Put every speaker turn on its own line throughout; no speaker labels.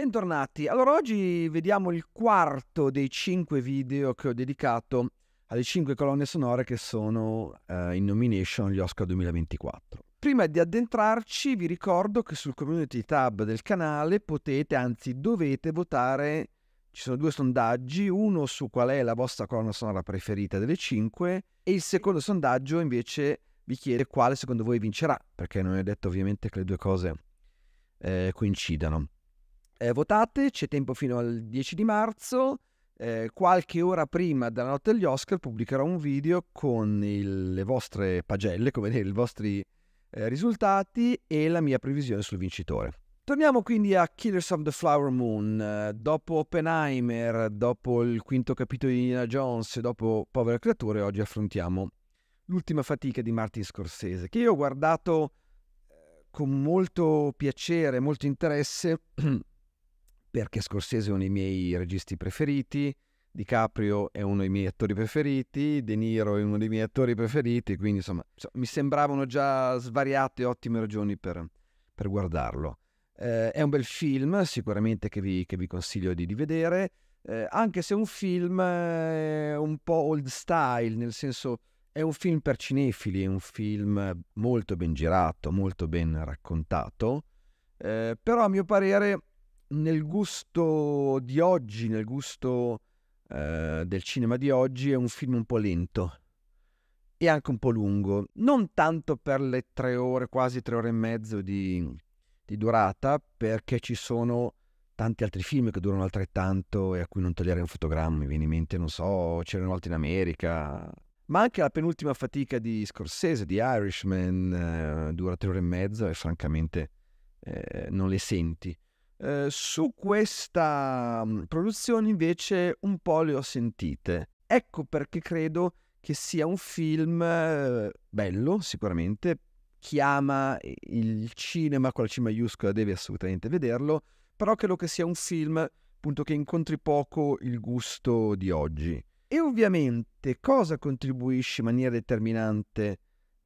Bentornati, allora oggi vediamo il quarto dei cinque video che ho dedicato alle cinque colonne sonore che sono eh, in nomination agli Oscar 2024. Prima di addentrarci vi ricordo che sul community tab del canale potete, anzi dovete votare, ci sono due sondaggi, uno su qual è la vostra colonna sonora preferita delle cinque e il secondo sondaggio invece vi chiede quale secondo voi vincerà, perché non è detto ovviamente che le due cose eh, coincidano. Eh, votate, c'è tempo fino al 10 di marzo. Eh, qualche ora prima della notte degli Oscar pubblicherò un video con il, le vostre pagelle, come dire, i vostri eh, risultati e la mia previsione sul vincitore. Torniamo quindi a Killers of the Flower Moon. Dopo Oppenheimer, dopo il quinto capitolo di Nina Jones e dopo Povere Creature, oggi affrontiamo l'ultima fatica di Martin Scorsese, che io ho guardato eh, con molto piacere, molto interesse perché Scorsese è uno dei miei registi preferiti, DiCaprio è uno dei miei attori preferiti, De Niro è uno dei miei attori preferiti, quindi insomma mi sembravano già svariate ottime ragioni per, per guardarlo. Eh, è un bel film sicuramente che vi, che vi consiglio di, di vedere, eh, anche se è un film eh, un po' old style, nel senso è un film per cinefili, è un film molto ben girato, molto ben raccontato, eh, però a mio parere nel gusto di oggi, nel gusto eh, del cinema di oggi, è un film un po' lento e anche un po' lungo. Non tanto per le tre ore, quasi tre ore e mezzo di, di durata, perché ci sono tanti altri film che durano altrettanto e a cui non toglierei un fotogramma. Mi viene in mente, non so, C'era una volta in America. Ma anche la penultima fatica di Scorsese, di Irishman, eh, dura tre ore e mezzo e francamente eh, non le senti. Ehm, su questa mhmm, produzione invece un po' le ho sentite. Ecco perché credo che sia un film ehm, bello, sicuramente, chiama il cinema con la C maiuscola, devi assolutamente vederlo, però credo che sia un film appunto che incontri poco il gusto di oggi. E ovviamente cosa contribuisce in maniera determinante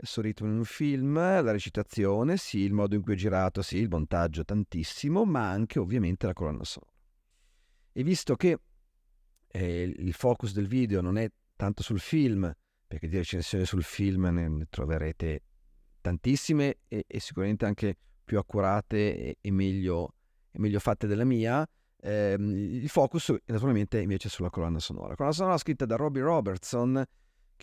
Adesso ritmo in un film, la recitazione, sì, il modo in cui è girato, sì, il montaggio tantissimo, ma anche ovviamente la colonna sonora. E visto che eh, il focus del video non è tanto sul film, perché di recensioni sul film ne troverete tantissime e, e sicuramente anche più accurate e, e, meglio, e meglio, fatte della mia, eh, il focus naturalmente invece sulla colonna sonora. La colonna sonora scritta da Robbie Robertson,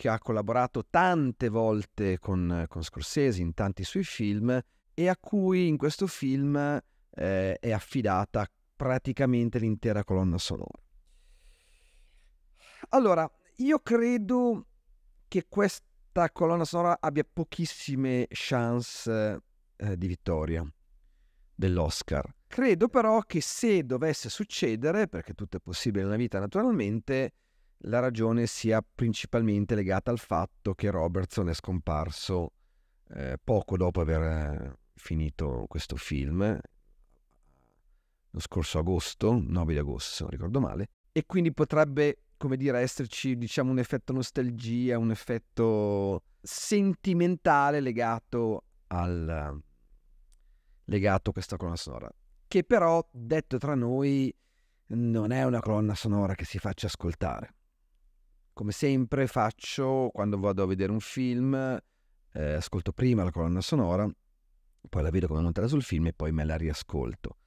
che ha collaborato tante volte con, con Scorsese in tanti suoi film e a cui in questo film eh, è affidata praticamente l'intera colonna sonora. Allora, io credo che questa colonna sonora abbia pochissime chance eh, di vittoria dell'Oscar. Credo però che se dovesse succedere, perché tutto è possibile nella vita naturalmente, la ragione sia principalmente legata al fatto che Robertson è scomparso eh, poco dopo aver eh, finito questo film, lo scorso agosto, 9 di agosto se non ricordo male, e quindi potrebbe, come dire, esserci diciamo, un effetto nostalgia, un effetto sentimentale legato, al, legato a questa colonna sonora, che però, detto tra noi, non è una colonna sonora che si faccia ascoltare come sempre faccio quando vado a vedere un film, eh, ascolto prima la colonna sonora, poi la vedo come montata sul film e poi me la riascolto.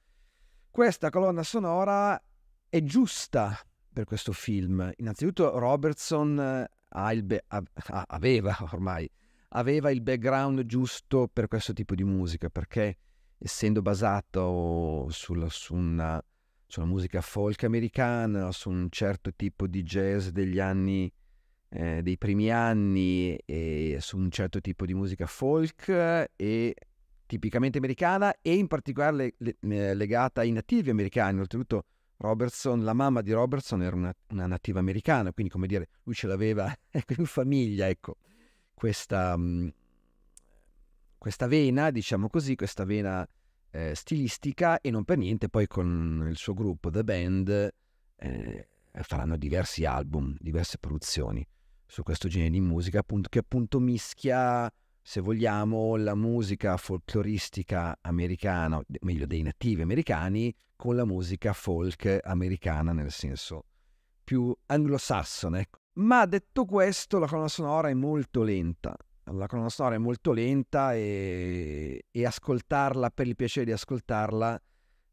Questa colonna sonora è giusta per questo film. Innanzitutto Robertson eh, be- aveva ormai aveva il background giusto per questo tipo di musica perché essendo basato sulla, su una sulla musica folk americana, su un certo tipo di jazz degli anni, eh, dei primi anni, e su un certo tipo di musica folk e tipicamente americana e in particolare le, le, eh, legata ai nativi americani. Oltretutto Robertson, la mamma di Robertson era una, una nativa americana, quindi come dire, lui ce l'aveva ecco, in famiglia, ecco, questa, mm, questa vena, diciamo così, questa vena eh, stilistica e non per niente poi con il suo gruppo The Band eh, faranno diversi album, diverse produzioni su questo genere di musica appunto, che appunto mischia se vogliamo la musica folcloristica americana, meglio dei nativi americani, con la musica folk americana nel senso più anglosassone. Ecco. Ma detto questo, la colonna sonora è molto lenta, la cronostoria è molto lenta e, e, ascoltarla per il piacere di ascoltarla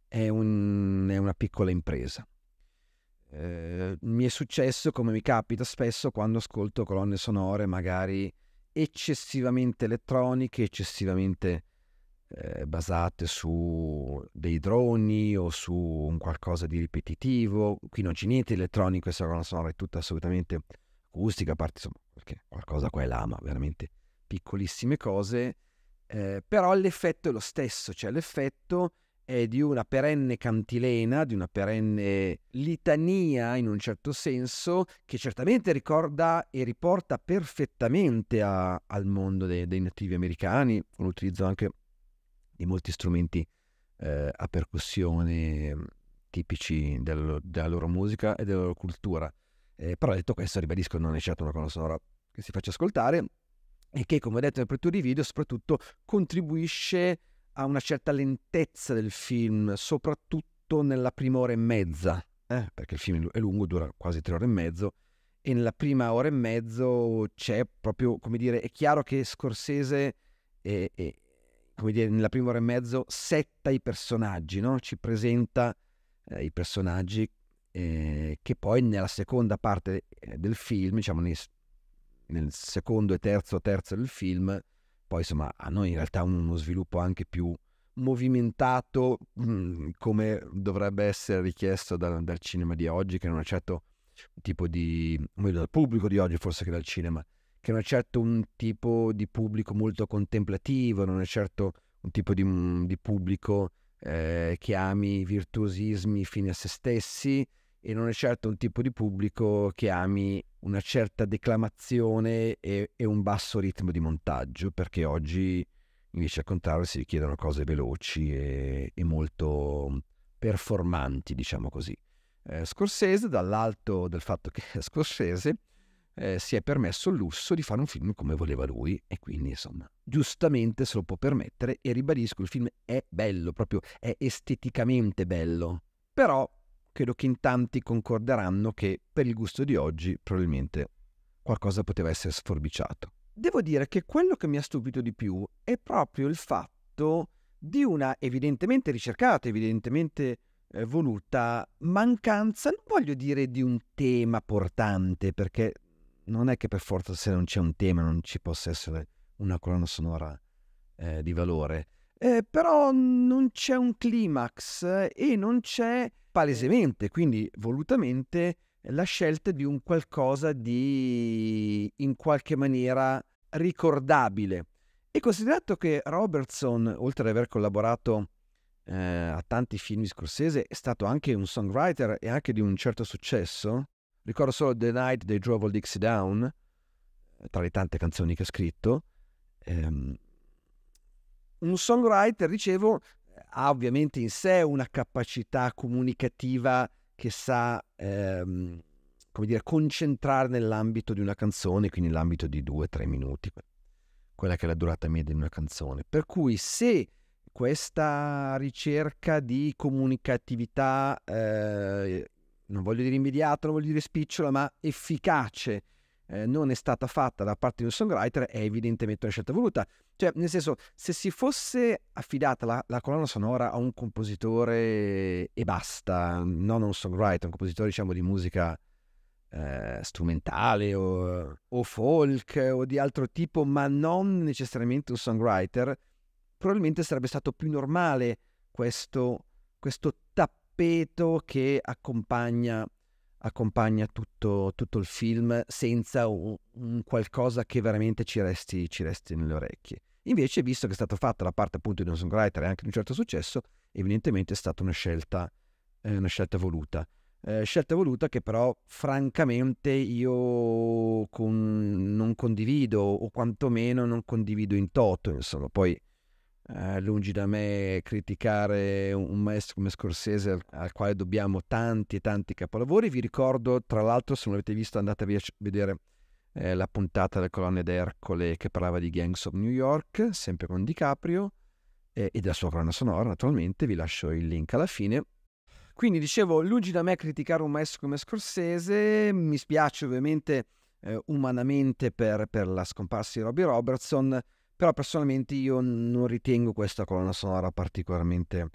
è, un, è una piccola impresa. Eh, mi è successo, come mi capita spesso, quando ascolto colonne sonore magari eccessivamente elettroniche, eccessivamente eh, basate su dei droni o su un qualcosa di ripetitivo. Qui non c'è niente di elettronico, questa colonna sonora è tutta assolutamente acustica, a parte insomma, qualcosa qua e là, ma veramente piccolissime cose, eh, però l'effetto è lo stesso, cioè l'effetto è di una perenne cantilena, di una perenne litania in un certo senso, che certamente ricorda e riporta perfettamente a, al mondo dei, dei, nativi americani, con l'utilizzo anche di molti strumenti eh, a percussione mm, tipici del, della loro musica e della loro cultura. Eh, però detto questo, ribadisco, non è certo una colonna sonora che si faccia ascoltare, e che, come ho detto nel apertura di video, soprattutto contribuisce a una certa lentezza del film, soprattutto nella prima ora e mezza, eh? perché il film è lungo, dura quasi tre ore e mezzo, e nella prima ora e mezzo c'è proprio, come dire, è chiaro che Scorsese, è, è, come dire, nella prima ora e mezzo setta i personaggi, no? ci presenta eh, i personaggi eh, che poi nella seconda parte eh, del film, diciamo nei nel secondo e terzo terzo del film, poi insomma a noi in realtà uno sviluppo anche più movimentato mm, come dovrebbe essere richiesto da, dal cinema di oggi, che non è certo un tipo di, meglio dal pubblico di oggi forse che dal cinema, che non è certo un tipo di pubblico molto contemplativo, non è certo un tipo di, mm, di pubblico eh, che ami i virtuosismi fine a se stessi e non è certo un tipo di pubblico che ami una certa declamazione e, e, un basso ritmo di montaggio, perché oggi invece al contrario si richiedono cose veloci e, e molto performanti, diciamo così. Eh, Scorsese, dall'alto del fatto che è Scorsese eh, si è permesso il lusso di fare un film come voleva lui e quindi insomma giustamente se lo può permettere e ribadisco il film è bello, proprio è esteticamente bello, però credo che in tanti concorderanno che per il gusto di oggi probabilmente qualcosa poteva essere sforbiciato. Devo dire che quello che mi ha stupito di più è proprio il fatto di una evidentemente ricercata, evidentemente eh, voluta mancanza, non voglio dire di un tema portante, perché non è che per forza se non c'è un tema non ci possa essere una colonna sonora eh, di valore, eh, però non c'è un climax eh, e non c'è palesemente, quindi volutamente, la scelta di un qualcosa di in qualche maniera ricordabile. E considerato che Robertson, oltre ad aver collaborato eh, a tanti film di Scorsese, è stato anche un songwriter e anche di un certo successo, ricordo solo The Night They Drove All Dixie Down, tra le tante canzoni che ha scritto, ehm, un songwriter, dicevo, ha ovviamente in sé una capacità comunicativa che sa, ehm, come dire, concentrare nell'ambito di una canzone, quindi nell'ambito di due, tre minuti, quella che è la durata media di una canzone. Per cui se questa ricerca di comunicatività, eh, non voglio dire immediata, non voglio dire spicciola, ma efficace, eh, non è stata fatta da parte di un songwriter è evidentemente una scelta voluta. Cioè, nel senso, se si fosse affidata la, la colonna sonora a un compositore e basta, non a un songwriter, un compositore diciamo di musica eh, strumentale o, o folk o di altro tipo, ma non necessariamente un songwriter, probabilmente sarebbe stato più normale questo, questo tappeto che accompagna accompagna tutto, tutto il film senza un, un, qualcosa che veramente ci resti, ci resti nelle orecchie. Invece, visto che è stata fatta la parte appunto di un songwriter e anche di un certo successo, evidentemente è stata una scelta, eh, una scelta voluta. Eh, scelta voluta che però francamente io con... non condivido o quantomeno non condivido in toto, insomma, poi eh, lungi da me criticare un, maestro come Scorsese al, al, quale dobbiamo tanti e tanti capolavori. Vi ricordo, tra l'altro, se non l'avete visto, andate a vedere eh, la puntata delle colonne d'Ercole che parlava di Gangs of New York, sempre con DiCaprio, eh, e della sua colonna sonora, naturalmente. Vi lascio il link alla fine. Quindi dicevo, lungi da me criticare un maestro come Scorsese, mi spiace ovviamente eh, umanamente per, per la scomparsa di Robbie Robertson, però personalmente io non ritengo questa colonna sonora particolarmente,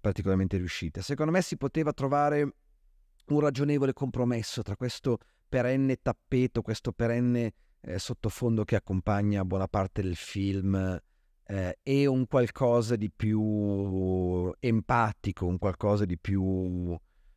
particolarmente riuscita. Secondo me si poteva trovare un ragionevole compromesso tra questo perenne tappeto, questo perenne eh, sottofondo che accompagna buona parte del film eh, e un qualcosa di più empatico, un qualcosa di più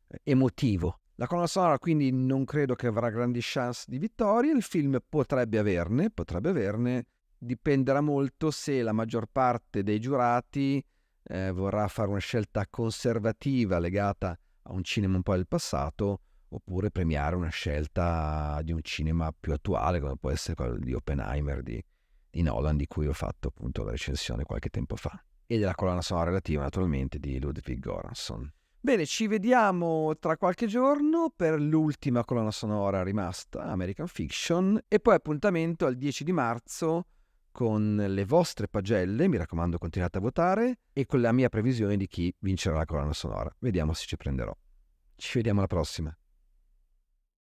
eh, emotivo. La colonna sonora quindi non credo che avrà grandi chance di vittoria, il film potrebbe averne, potrebbe averne, dipenderà molto se la maggior parte dei giurati eh, vorrà fare una scelta conservativa legata a un cinema un po' del passato oppure premiare una scelta di un cinema più attuale come può essere quello di Oppenheimer di, di Nolan di cui ho fatto appunto la recensione qualche tempo fa e della colonna sonora relativa naturalmente di Ludwig Göransson. Bene, ci vediamo tra qualche giorno per l'ultima colonna sonora rimasta, American Fiction, e poi appuntamento al 10 di marzo con le vostre pagelle, mi raccomando continuate a votare, e con la mia previsione di chi vincerà la colonna sonora. Vediamo se ci prenderò. Ci vediamo alla prossima.